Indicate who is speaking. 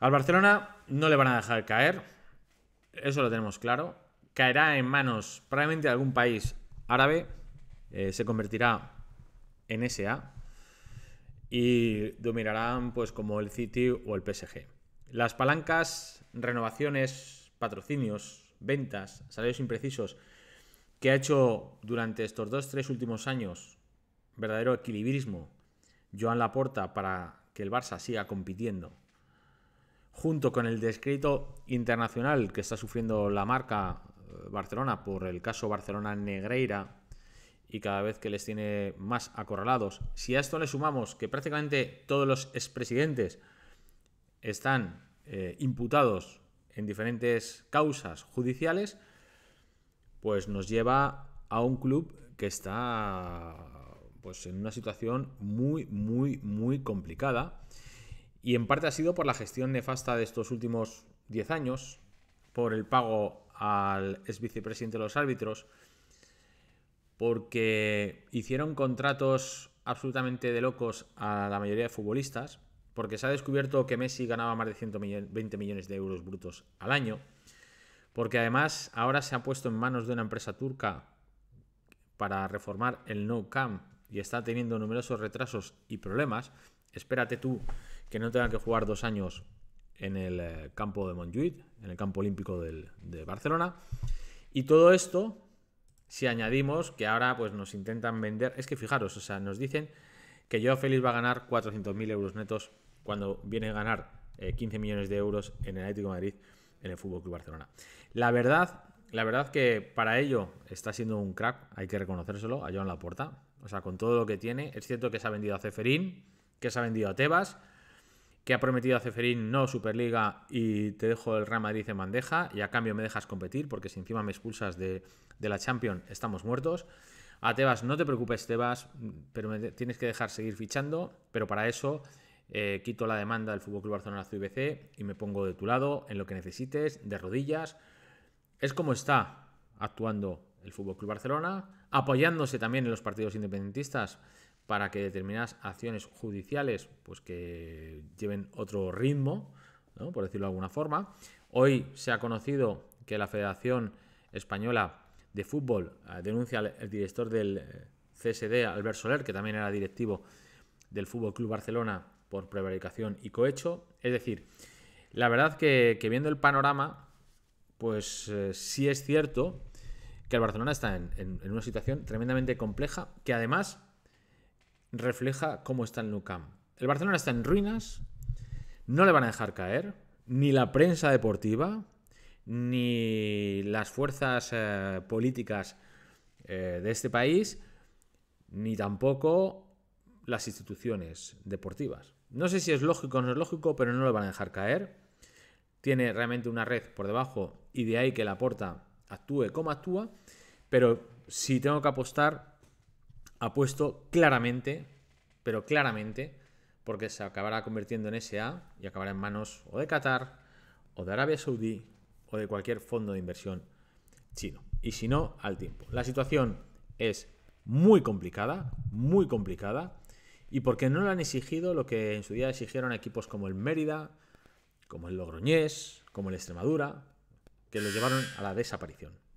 Speaker 1: Al Barcelona no le van a dejar caer, eso lo tenemos claro. Caerá en manos probablemente de algún país árabe, eh, se convertirá en SA y dominarán pues como el City o el PSG. Las palancas, renovaciones, patrocinios, ventas, salarios imprecisos que ha hecho durante estos dos, tres últimos años verdadero equilibrismo Joan Laporta para que el Barça siga compitiendo junto con el descrito internacional que está sufriendo la marca eh, Barcelona por el caso Barcelona Negreira y cada vez que les tiene más acorralados, si a esto le sumamos que prácticamente todos los expresidentes están eh, imputados en diferentes causas judiciales, pues nos lleva a un club que está pues, en una situación muy muy muy complicada y en parte ha sido por la gestión nefasta de estos últimos 10 años, por el pago al ex vicepresidente de los árbitros, porque hicieron contratos absolutamente de locos a la mayoría de futbolistas, porque se ha descubierto que Messi ganaba más de 120 millones de euros brutos al año, porque además ahora se ha puesto en manos de una empresa turca para reformar el No Camp y está teniendo numerosos retrasos y problemas, espérate tú que no tenga que jugar dos años en el eh, campo de Montjuic, en el campo olímpico de Barcelona. Y todo esto, si añadimos que ahora pues, nos intentan vender, es que fijaros, o sea, nos dicen que Joao Félix va a ganar 400.000 euros netos cuando viene a ganar 15 eh, millones de euros en el Atlético de Madrid, en el FC Barcelona. La verdad, la verdad que para ello está siendo un crack, hay que reconocérselo, a la Laporta. O sea, con todo lo que tiene, es cierto que se ha vendido a Ceferín, que se ha vendido a Tebas, que ha prometido a Ceferín no Superliga y te dejo el Real Madrid en bandeja y a cambio me dejas competir porque si encima me expulsas de, la Champions estamos muertos. A Tebas, no te preocupes Tebas, pero me tienes que dejar seguir fichando, pero para eso eh, quito la demanda del Fútbol Club Barcelona IBC y me pongo de tu lado en lo que necesites, de rodillas. Es como está actuando el FC Club Barcelona, apoyándose también en los partidos independentistas para que determinadas acciones judiciales pues que lleven otro ritmo, por decirlo de alguna forma. Hoy se ha conocido que la Federación Española de Fútbol eh, denuncia al director del eh, CSD, Albert Soler, que también era directivo del Fútbol Club Barcelona por prevaricación y cohecho. Es decir, la verdad que, viendo el panorama, pues eh, sí es cierto que el Barcelona está en una situación tremendamente compleja, que además refleja cómo está el Nou El Barcelona está en ruinas, no le van a dejar caer, ni la prensa deportiva, ni las fuerzas eh, políticas eh, de este país, ni tampoco las instituciones deportivas. No sé si es lógico o no es lógico, pero no le van a dejar caer. Tiene realmente una red por debajo y de ahí que la porta actúe como actúa, pero si tengo que apostar, puesto claramente, pero claramente, porque se acabará convirtiendo en SA y acabará en manos o de Qatar, o de Arabia Saudí, o de cualquier fondo de inversión chino. Y si no, al tiempo. La situación es muy complicada, muy complicada, y porque no le han exigido lo que en su día exigieron equipos como el Mérida, como el Logroñés, como el Extremadura, que lo llevaron a la desaparición.